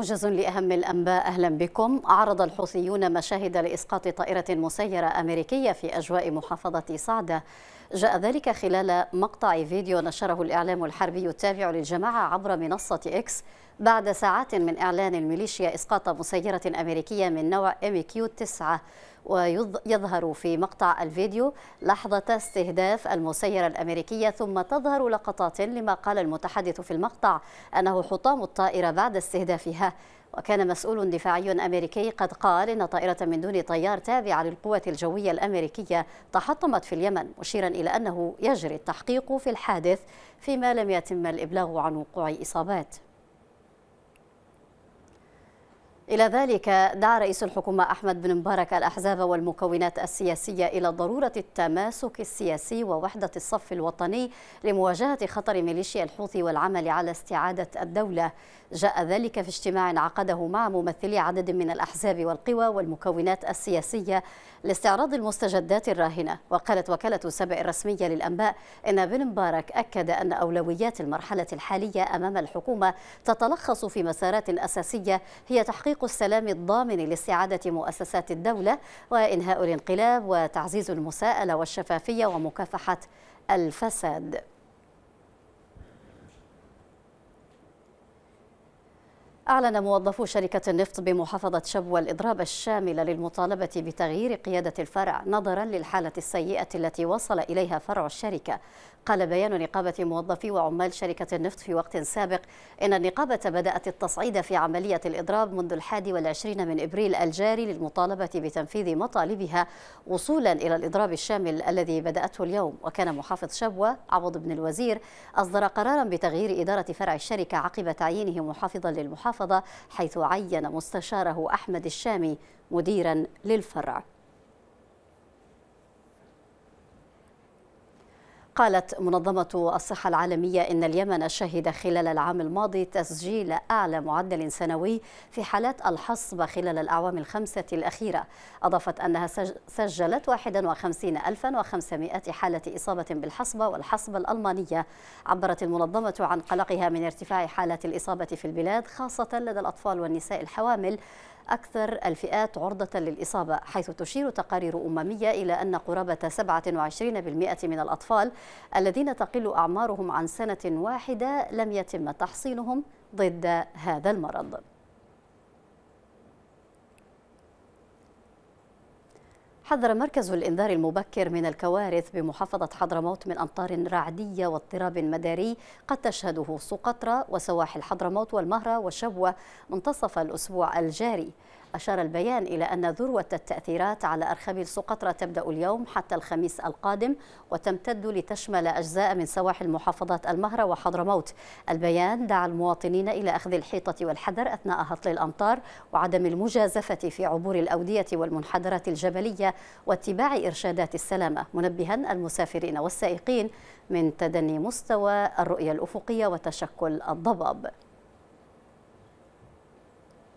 موجز لأهم الأنباء أهلا بكم عرض الحوثيون مشاهد لإسقاط طائرة مسيرة أمريكية في أجواء محافظة صعدة جاء ذلك خلال مقطع فيديو نشره الإعلام الحربي التابع للجماعة عبر منصة إكس بعد ساعات من إعلان الميليشيا إسقاط مسيرة أمريكية من نوع MQ-9 ويظهر في مقطع الفيديو لحظة استهداف المسيرة الأمريكية ثم تظهر لقطات لما قال المتحدث في المقطع أنه حطام الطائرة بعد استهدافها وكان مسؤول دفاعي أمريكي قد قال إن طائرة من دون طيار تابعة للقوة الجوية الأمريكية تحطمت في اليمن مشيرا إلى أنه يجري التحقيق في الحادث فيما لم يتم الإبلاغ عن وقوع إصابات إلى ذلك دعا رئيس الحكومة أحمد بن مبارك الأحزاب والمكونات السياسية إلى ضرورة التماسك السياسي ووحدة الصف الوطني لمواجهة خطر ميليشيا الحوثي والعمل على استعادة الدولة جاء ذلك في اجتماع عقده مع ممثلي عدد من الأحزاب والقوى والمكونات السياسية لاستعراض المستجدات الراهنة وقالت وكالة سبع الرسمية للأنباء أن بن مبارك أكد أن أولويات المرحلة الحالية أمام الحكومة تتلخص في مسارات أساسية هي تحقيق تحقيق السلام الضامن لاستعادة مؤسسات الدولة وإنهاء الانقلاب وتعزيز المساءلة والشفافية ومكافحة الفساد أعلن موظفو شركة النفط بمحافظة شبوة الإضراب الشامل للمطالبة بتغيير قيادة الفرع نظرا للحالة السيئة التي وصل إليها فرع الشركة قال بيان نقابة موظفي وعمال شركة النفط في وقت سابق إن النقابة بدأت التصعيد في عملية الإضراب منذ الحادي والعشرين من إبريل الجاري للمطالبة بتنفيذ مطالبها وصولا إلى الإضراب الشامل الذي بدأته اليوم وكان محافظ شبوة عوض بن الوزير أصدر قرارا بتغيير إدارة فرع الشركة عقب تعيينه محافظا للمحافظة المحافظة حيث عين مستشاره أحمد الشامي مديرا للفرع قالت منظمة الصحة العالمية إن اليمن شهد خلال العام الماضي تسجيل أعلى معدل سنوي في حالات الحصبة خلال الأعوام الخمسة الأخيرة أضافت أنها سجلت 51500 حالة إصابة بالحصبة والحصبة الألمانية عبرت المنظمة عن قلقها من ارتفاع حالات الإصابة في البلاد خاصة لدى الأطفال والنساء الحوامل أكثر الفئات عرضة للإصابة حيث تشير تقارير أممية إلى أن قرابة 27% من الأطفال الذين تقل أعمارهم عن سنة واحدة لم يتم تحصينهم ضد هذا المرض حذر مركز الإنذار المبكر من الكوارث بمحافظة حضرموت من أمطار رعدية واضطراب مداري قد تشهده سقطرى وسواحل حضرموت والمهرة وشبوة منتصف الأسبوع الجاري أشار البيان إلى أن ذروة التأثيرات على أرخبيل سقطرى تبدأ اليوم حتى الخميس القادم وتمتد لتشمل أجزاء من سواحل محافظات المهرة وحضرموت البيان دعا المواطنين إلى أخذ الحيطة والحذر أثناء هطل الأمطار وعدم المجازفة في عبور الأودية والمنحدرات الجبلية واتباع إرشادات السلامة منبها المسافرين والسائقين من تدني مستوى الرؤية الأفقية وتشكل الضباب